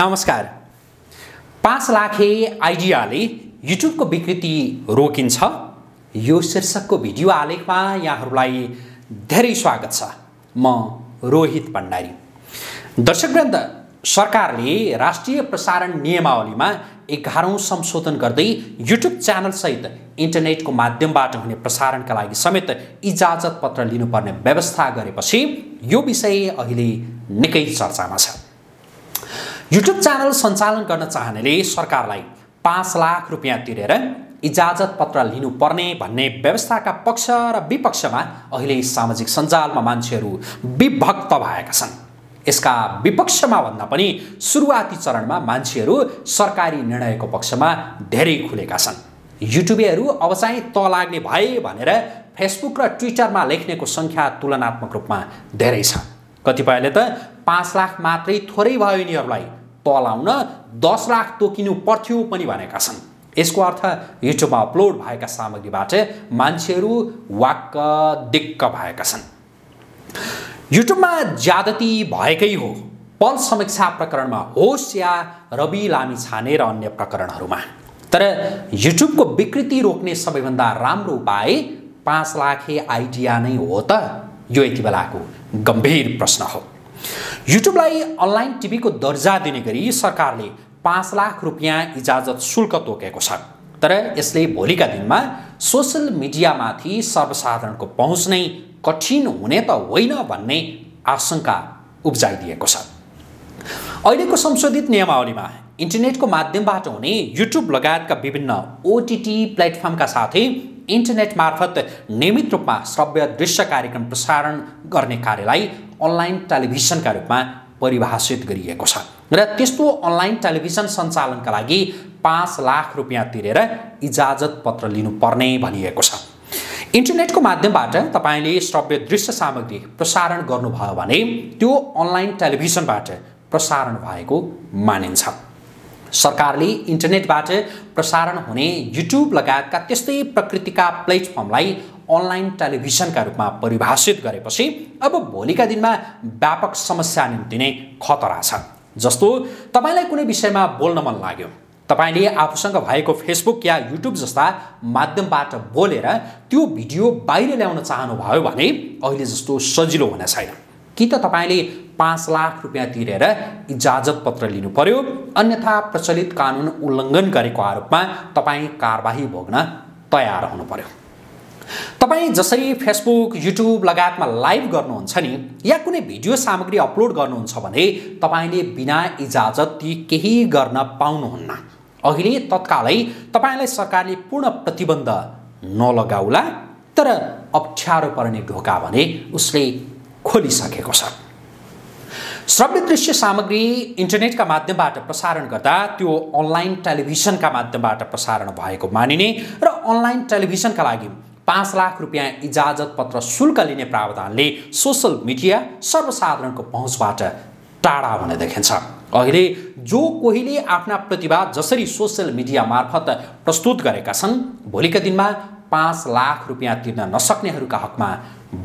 नमस्कार पाँच लाखे आइडियाले युट्युबको विकृति रोकिन्छ यो शीर्षकको भिडियो आलेखमा यहाँहरूलाई धेरै स्वागत छ म रोहित भण्डारी दर्शकवृन्द सरकारले राष्ट्रिय प्रसारण नियमावलीमा एघारौँ संशोधन गर्दै युट्युब च्यानलसहित इन्टरनेटको माध्यमबाट हुने प्रसारणका लागि समेत इजाजत पत्र लिनुपर्ने व्यवस्था गरेपछि यो विषय अहिले निकै चर्चामा छ युट्युब च्यानल सञ्चालन गर्न चाहनेले सरकारलाई पाँच लाख रुपियाँ तिरेर इजाजत पत्र लिनुपर्ने भन्ने व्यवस्थाका पक्ष र विपक्षमा अहिले सामाजिक सञ्जालमा मान्छेहरू विभक्त भएका छन् यसका विपक्षमा भन्दा पनि सुरुवाती चरणमा मान्छेहरू सरकारी निर्णयको पक्षमा धेरै खुलेका छन् युट्युबेहरू अब चाहिँ त लाग्ने भए भनेर फेसबुक र ट्विटरमा लेख्नेको सङ्ख्या तुलनात्मक रूपमा धेरै छ कतिपयले त पाँच लाख मात्रै थोरै भयो यिनीहरूलाई आउन दस लाख तोकिनु पर्थ्यो पनि भनेका छन् यसको अर्थ युट्युबमा अपलोड भएका सामग्रीबाट मान्छेहरू वाक्क दिक्क भएका छन् युट्युबमा ज्यादती भएकै हो पल समीक्षा प्रकरणमा होस् या रवि लामी छाने र अन्य प्रकरणहरूमा तर युट्युबको विकृति रोक्ने सबैभन्दा राम्रो उपाय पाँच लाखे आइडिया नै हो त यो यति बेलाको गम्भीर प्रश्न हो युट्युबलाई अनलाइन टिभीको दर्जा दिने गरी सरकारले पाँच लाख रुपियाँ इजाजत शुल्क तोकेको छ तर यसले भोलिका दिनमा सोसल मिडियामाथि सर्वसाधारणको पहुँच नै कठिन हुने त होइन भन्ने आशंका उब्जाइदिएको छ अहिलेको संशोधित नियमावलीमा इन्टरनेटको माध्यमबाट हुने युट्युब लगायतका विभिन्न ओटिटी प्लेटफर्मका साथै इन्टरनेट मार्फत नियमित रूपमा श्रव्य दृश्य कार्यक्रम प्रसारण गर्ने कार्यलाई अनलाइन टेलिभिजनका रूपमा परिभाषित गरिएको छ र त्यस्तो अनलाइन टेलिभिजन सञ्चालनका लागि पाँच लाख रुपियाँ तिरेर इजाजत पत्र लिनुपर्ने भनिएको छ इन्टरनेटको माध्यमबाट तपाईँले श्रव्य दृश्य सामग्री प्रसारण गर्नुभयो भने त्यो अनलाइन टेलिभिजनबाट प्रसारण भएको मानिन्छ सरकारले इन्टरनेटबाट प्रसारण हुने युट्युब लगायतका त्यस्तै प्रकृतिका प्लेटफर्मलाई अनलाइन टेलिभिजनका रूपमा परिभाषित गरेपछि अब भोलिका दिनमा व्यापक समस्या निम्ति नै खतरा छ जस्तो तपाईँलाई कुनै विषयमा बोल्न मन लाग्यो तपाईँले आफूसँग भएको फेसबुक या युट्युब जस्ता माध्यमबाट बोलेर त्यो भिडियो बाहिर ल्याउन चाहनुभयो भने अहिले जस्तो सजिलो हुने छैन कि त तपाईँले पाँच लाख रुपियाँ तिरेर इजाजत पत्र लिनु पर्यो अन्यथा प्रचलित कानुन उल्लङ्घन गरेको आरोपमा तपाईँ कारबाही भोग्न तयार हुनु पर्यो तपाईँ जसरी फेसबुक युट्युब लगायतमा लाइभ गर्नुहुन्छ नि या कुनै भिडियो सामग्री अपलोड गर्नुहुन्छ भने तपाईँले बिना इजाजत ती केही गर्न पाउनुहुन्न अहिले तत्कालै तपाईँलाई सरकारले पूर्ण प्रतिबन्ध नलगाउला तर अप्ठ्यारो पर्ने ढोका भने उसले खोलिसकेको छ श्रव्य दृश्य सामग्री इन्टरनेटका माध्यमबाट प्रसारण गर्दा त्यो अनलाइन टेलिभिजनका माध्यमबाट प्रसारण भएको मानिने र अनलाइन टेलिभिजनका लागि पाँच लाख रुपियाँ इजाजत पत्र शुल्क लिने प्रावधानले सोसल मिडिया सर्वसाधारणको पहुँचबाट टाढा भने देखिन्छ अहिले जो कोहीले आफ्ना प्रतिभा जसरी सोसियल मिडिया मार्फत प्रस्तुत गरेका छन् भोलिका दिनमा पाँच लाख रुपियाँ तिर्न नसक्नेहरूका हकमा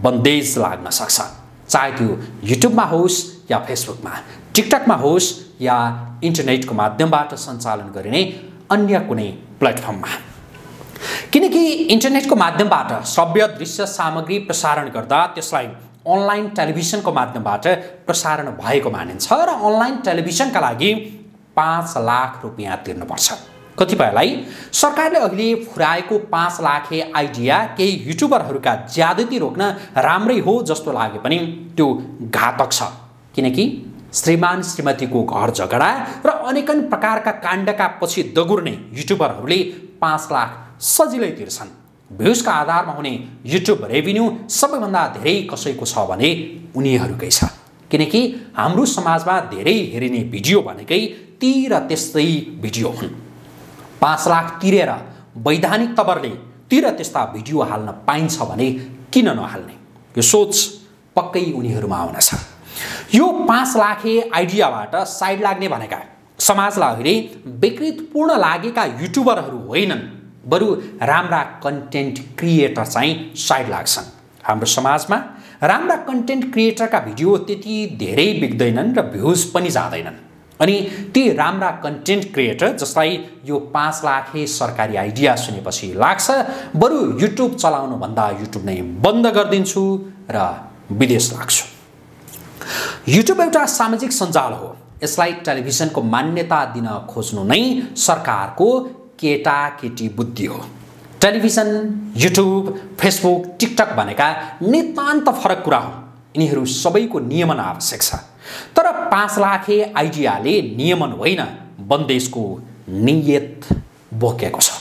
बन्देज लाग्न सक्छ चाहे त्यो युट्युबमा होस् या फेसबुकमा टिकटकमा होस् या इन्टरनेटको माध्यमबाट सञ्चालन गरिने अन्य कुनै प्लेटफर्ममा किनकि इन्टरनेटको माध्यमबाट सभ्य दृश्य सामग्री प्रसारण गर्दा त्यसलाई अनलाइन टेलिभिजनको माध्यमबाट प्रसारण भएको मानिन्छ र अनलाइन टेलिभिजनका लागि पाँच लाख रुपियाँ तिर्नुपर्छ कतिपयलाई सरकारले अघि फुराएको पाँच लाखे आइडिया केही युट्युबरहरूका ज्यादती रोक्न राम्रै हो जस्तो लागे पनि त्यो घातक छ किनकि श्रीमान श्रीमतीको घर झगडा र अनेकन प्रकारका काण्डका पछि दगुर्ने युट्युबरहरूले पाँच लाख सजिलै तिर्छन् भ्युजका आधारमा हुने युट्युब रेभिन्यू सबैभन्दा धेरै कसैको छ भने उनीहरूकै छ किनकि हाम्रो समाजमा धेरै हेरिने भिडियो भनेकै ती र त्यस्तै भिडियो हुन् पाँच लाख तिरेर वैधानिक तवरले तिर त्यस्ता भिडियो हाल्न पाइन्छ भने किन नहाल्ने यो सोच पक्कै उनीहरूमा आउनेछ यो पाँच लाखे आइडियाबाट साइड लाग्ने भनेका समाजलाई अहिले विकृतपूर्ण लागेका युट्युबरहरू होइनन् बरु राम्रा कन्टेन्ट क्रिएटर चाहिँ साइड लाग्छन् हाम्रो समाजमा राम्रा कन्टेन्ट क्रिएटरका भिडियो त्यति धेरै बिग्दैनन् र भ्युज पनि जाँदैनन् अनि ती राम्रा कन्टेन्ट क्रिएटर जसलाई यो पाँच लाखे सरकारी आइडिया सुनेपछि लाग्छ बरु युट्युब चलाउनुभन्दा युट्युब नै बन्द गरिदिन्छु र विदेश लाग्छु युट्युब एउटा सामाजिक सञ्जाल हो यसलाई टेलिभिजनको मान्यता दिन खोज्नु नै सरकारको केटाकेटी बुद्धि हो टेलिभिजन युट्युब फेसबुक टिकटक भनेका नितान्त फरक कुरा हो यिनीहरू सबैको नियमन आवश्यक छ तर पाँच लाखे आइडियाले नियमन होइन बन्देशको नियत बोकेको छ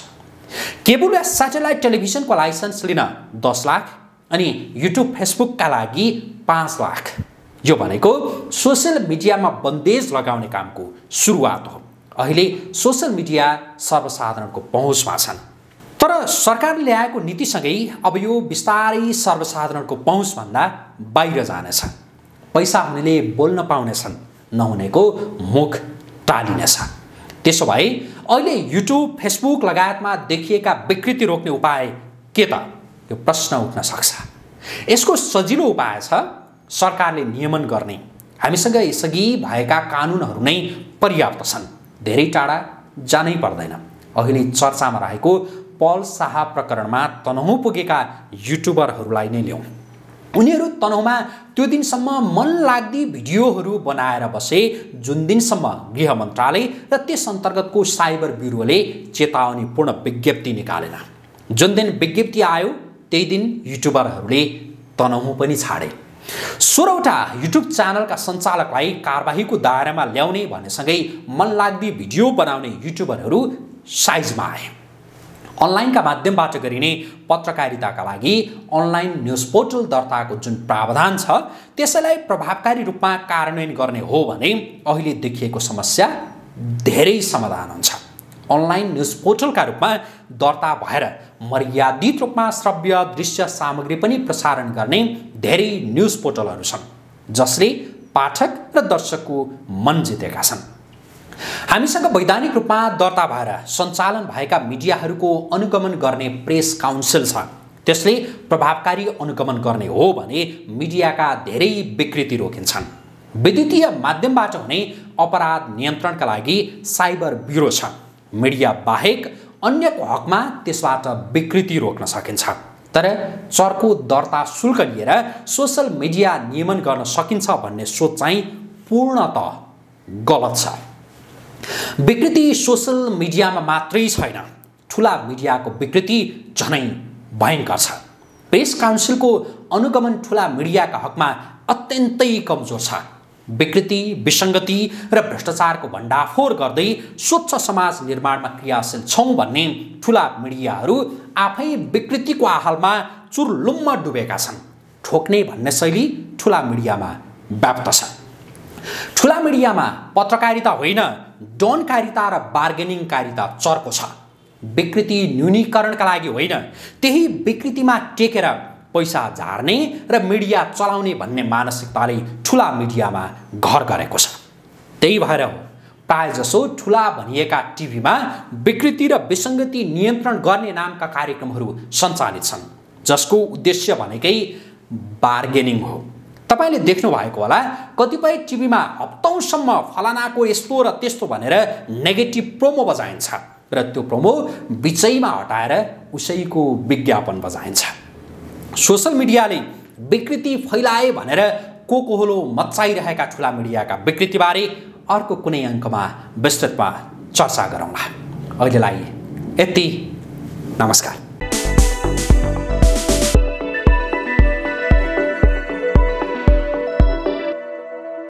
केबुल या सेटेलाइट टेलिभिजनको लाइसेन्स लिन दस लाख अनि युट्युब फेसबुकका लागि पाँच लाख यो भनेको सोसियल मिडियामा बन्देज लगाउने कामको सुरुवात हो अहिले सोसियल मिडिया सर्वसाधारणको पहुँचमा छन् तर सरकारले ल्याएको नीतिसँगै अब यो बिस्तारै सर्वसाधारणको पहुँचभन्दा बाहिर जानेछ पैसा हुनेले बोल्न पाउनेछन् नहुनेको मुख टालिनेछ त्यसो भए अहिले युट्युब फेसबुक लगायतमा देखिएका विकृति रोक्ने उपाय के त यो प्रश्न उठ्न सक्छ यसको सजिलो उपाय छ सरकारले नियमन गर्ने हामीसँग यसअघि भएका कानुनहरू नै पर्याप्त छन् धेरै टाढा जानै पर्दैन अहिले चर्चामा रहेको पल शाह प्रकरणमा तनहुँ पुगेका युट्युबरहरूलाई नै ल्याउँ उनीहरू तनहुमा त्यो दिनसम्म मन लाग्दी भिडियोहरू बनाएर बसे जुन दिनसम्म गृह मन्त्रालय र त्यस अन्तर्गतको साइबर ब्युरोले चेतावनीपूर्ण विज्ञप्ति निकालेन जुन दिन विज्ञप्ति आयो त्यही दिन युट्युबरहरूले तनहु पनि छाडे सोह्रवटा युट्युब च्यानलका सञ्चालकलाई कारवाहीको दायरामा ल्याउने भनेसँगै मनलाग्दी भिडियो बनाउने युट्युबरहरू साइजमा आए अनलाइनका माध्यमबाट गरिने पत्रकारिताका लागि अनलाइन न्युज पोर्टल दर्ताको जुन प्रावधान छ त्यसैलाई प्रभावकारी रूपमा कार्यान्वयन गर्ने हो भने अहिले देखिएको समस्या धेरै समाधान हुन्छ अनलाइन न्युज पोर्टलका रूपमा दर्ता भएर मर्यादित रूपमा श्रव्य दृश्य सामग्री पनि प्रसारण गर्ने धेरै न्युज पोर्टलहरू छन् जसले पाठक र दर्शकको मन जितेका छन् हामीसँग वैधानिक रूपमा दर्ता भएर सञ्चालन भएका मिडियाहरूको अनुगमन गर्ने प्रेस काउन्सिल छ त्यसले प्रभावकारी अनुगमन गर्ने हो भने मिडियाका धेरै विकृति रोकिन्छन् विद्युतीय माध्यमबाट हुने अपराध नियन्त्रणका लागि साइबर ब्युरो छ मिडिया बाहेक अन्यको हकमा त्यसबाट विकृति रोक्न सकिन्छ तर चर्को दर्ता शुल्क लिएर सोसल मिडिया नियमन गर्न सकिन्छ भन्ने सोच चाहिँ पूर्णत गलत छ विकृति सोसल मिडियामा मात्रै छैन ठुला मिडियाको विकृति झनै भयङ्कर छ प्रेस काउन्सिलको अनुगमन ठुला मिडियाका हकमा अत्यन्तै कमजोर छ विकृति विसङ्गति र भ्रष्टाचारको भण्डाफोर गर्दै स्वच्छ समाज निर्माणमा क्रियाशील छौँ भन्ने ठुला मिडियाहरू आफै विकृतिको आहालमा चुरलुम्म डुबेका छन् ठोक्ने भन्ने शैली ठुला मिडियामा व्याप्त छ ठुला मिडियामा पत्रकारिता होइन दनकारिता र बार्गेनिङकारिता चर्को छ विकृति न्यूनीकरणका लागि होइन त्यही विकृतिमा टेकेर पैसा झार्ने र मिडिया चलाउने भन्ने मानसिकताले ठुला मिडियामा घर गरेको छ त्यही भएर हो प्रायःजसो ठुला भनिएका टिभीमा विकृति र विसङ्गति नियन्त्रण गर्ने नामका कार्यक्रमहरू सञ्चालित छन् जसको उद्देश्य भनेकै बार्गेनिङ हो तपाईँले देख्नु भएको होला कतिपय टिभीमा हप्तौँसम्म फलानाको यस्तो र त्यस्तो भनेर नेगेटिभ प्रोमो बजाइन्छ र त्यो प्रोमो बिचैमा हटाएर उसैको विज्ञापन बजाइन्छ सोसल मिडियाले विकृति फैलाए भनेर को कोकोहोलो मचाइरहेका ठुला मिडियाका विकृतिबारे अर्को कुनै अङ्कमा विस्तृतमा चर्चा गरौँला अहिलेलाई यति नमस्कार